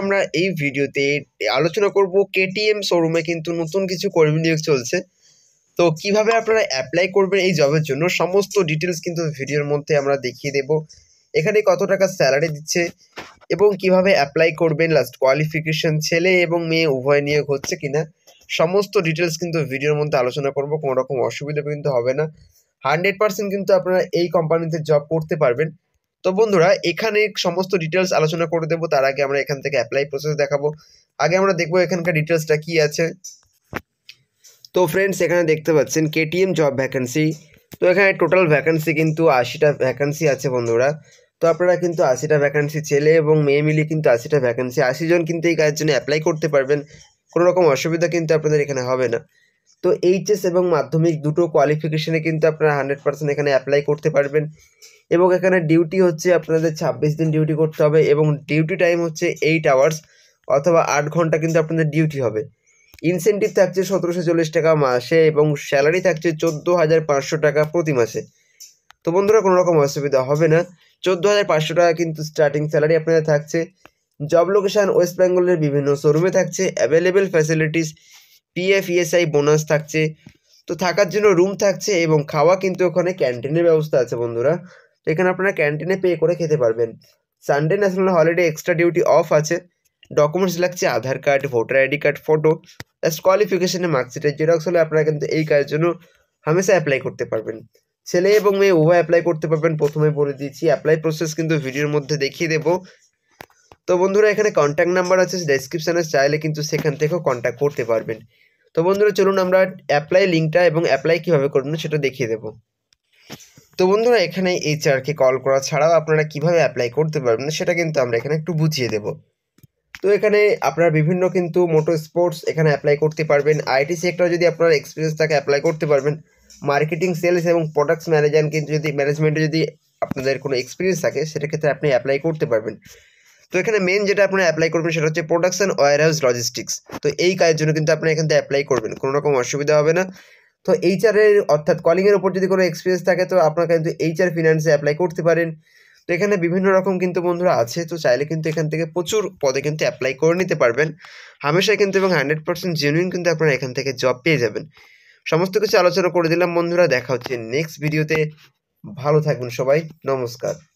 আমরা এই ভিডিওতে আলোচনা করব কেটিএম শোরুমে কিন্তু নতুন কিছু কর্মী নিয়োগ চলছে তো কিভাবে আপনারা অ্যাপ্লাই করবেন এই জবের জন্য সমস্ত ডিটেলস কিন্তু ভিডিওর মধ্যে আমরা দেখিয়ে দেব এখানে কত টাকা স্যালারি দিচ্ছে এবং কিভাবে অ্যাপ্লাই করবেন লাস্ট কোয়ালিফিকেশন ছেলে এবং মেয়ে উভয় নিয়োগ হচ্ছে কিনা সমস্ত ডিটেলস কিন্তু ভিডিওর মধ্যে আলোচনা করব কোনো রকম অসুবিধা কিন্তু হবে না হান্ড্রেড পার্সেন্ট কিন্তু আপনারা এই কোম্পানিতে জব করতে পারবেন তো বন্ধুরা এখানে সমস্ত ডিটেলস আলোচনা করে দেবো তার আগে আমরা এখান থেকে অ্যাপ্লাই প্রসেস দেখাবো আগে আমরা দেখবো এখানকার ডিটেলসটা কি আছে তো ফ্রেন্ডস এখানে দেখতে পাচ্ছেন কেটিএম জব ভ্যাকেন্সি তো এখানে টোটাল ভ্যাকেন্সি কিন্তু আশিটা ভ্যাকেন্সি আছে বন্ধুরা তো আপনারা কিন্তু আশিটা ভ্যাকেন্সি ছেলে এবং মেয়ে মিলিয়ে কিন্তু আশিটা ভ্যাকেন্সি আশি জন কিন্তু এই কাজের জন্য অ্যাপ্লাই করতে পারবেন কোনো রকম অসুবিধা কিন্তু আপনাদের এখানে হবে না তো এইচএস এবং মাধ্যমিক দুটো কোয়ালিফিকেশনে কিন্তু আপনারা হান্ড্রেড পার্সেন্ট এখানে অ্যাপ্লাই করতে পারবেন এবং এখানে ডিউটি হচ্ছে আপনাদের ছাব্বিশ দিন ডিউটি করতে হবে এবং ডিউটি টাইম হচ্ছে এইট আওয়ার্স অথবা আট ঘন্টা কিন্তু আপনাদের ডিউটি হবে ইনসেন্টিভ থাকছে সতেরোশো চল্লিশ টাকা মাসে এবং স্যালারি থাকছে চোদ্দো হাজার পাঁচশো টাকা প্রতি মাসে তো বন্ধুরা কোনো রকম অসুবিধা হবে না চোদ্দো হাজার পাঁচশো টাকা কিন্তু স্টার্টিং স্যালারি আপনাদের থাকছে জব লোকেশান ওয়েস্ট বেঙ্গলের বিভিন্ন শোরুমে থাকছে available facilities PF ESI bonus থাকছে তো থাকার জন্য রুম থাকছে এবং খাওয়া কিন্তু ওখানে ক্যান্টিনের ব্যবস্থা আছে বন্ধুরা তো এখানে আপনারা ক্যান্টিনে পে করে খেতে পারবেন Sunday national holiday extra duty off আছে ডকুমেন্টস লাগছে Aadhaar card voter ID card photo plus কোয়ালিফিকেশানে মার্কশিটের জেরক্স হলে আপনারা কিন্তু এই কাজের জন্য হামেশা অ্যাপ্লাই করতে পারবেন ছেলে এবং মেয়ে উভয় অ্যাপ্লাই করতে পারবেন প্রথমে বলে দিয়েছি অ্যাপ্লাই প্রসেস কিন্তু ভিডিওর মধ্যে দেখিয়ে দেবো তো বন্ধুরা এখানে কন্ট্যাক্ট নাম্বার আছে ডেসক্রিপশানে চাইলে কিন্তু সেখান থেকেও কন্ট্যাক্ট করতে পারবেন তো বন্ধুরা চলুন আমরা অ্যাপ্লাই লিঙ্কটা এবং অ্যাপ্লাই কীভাবে করবেন সেটা দেখিয়ে দেবো তো বন্ধুরা এখানে এইচআরকে কল করা ছাড়াও আপনারা কিভাবে অ্যাপ্লাই করতে পারবেন সেটা কিন্তু আমরা এখানে একটু বুঝিয়ে দেব তো এখানে আপনারা বিভিন্ন কিন্তু মোটো স্পোর্টস এখানে অ্যাপ্লাই করতে পারবেন আইটি সেক্টর যদি আপনার এক্সপিরিয়েন্স থাকে অ্যাপ্লাই করতে পারবেন মার্কেটিং সেলস এবং প্রোডাক্টস ম্যানেজার কিন্তু যদি ম্যানেজমেন্টে যদি আপনাদের কোনো এক্সপিরিয়েন্স থাকে সেটা ক্ষেত্রে আপনি অ্যাপ্লাই করতে পারবেন তো এখানে মেন যেটা আপনি অ্যাপ্লাই করবেন সেটা হচ্ছে প্রোডাকশন ওয়ার হাউস লজিস্টিক্স তো এই কাজের জন্য কিন্তু আপনি এখান থেকে অ্যাপ্লাই করবেন কোনো রকম অসুবিধা হবে না তো এইচআরের অর্থাৎ কলিংয়ের ওপর যদি কোনো এক্সপিরিয়েন্স থাকে তো আপনারা কিন্তু এইচআর ফিনান্সে অ্যাপ্লাই করতে পারেন তো এখানে বিভিন্ন রকম কিন্তু বন্ধুরা আছে তো চাইলে কিন্তু এখান থেকে প্রচুর পদে কিন্তু অ্যাপ্লাই করে নিতে পারবেন হামেশাই কিন্তু এবং হান্ড্রেড পার্সেন্ট জেনুইন কিন্তু আপনারা এখান থেকে জব পেয়ে যাবেন সমস্ত কিছু আলোচনা করে দিলাম বন্ধুরা দেখা হচ্ছে নেক্সট ভিডিওতে ভালো থাকবেন সবাই নমস্কার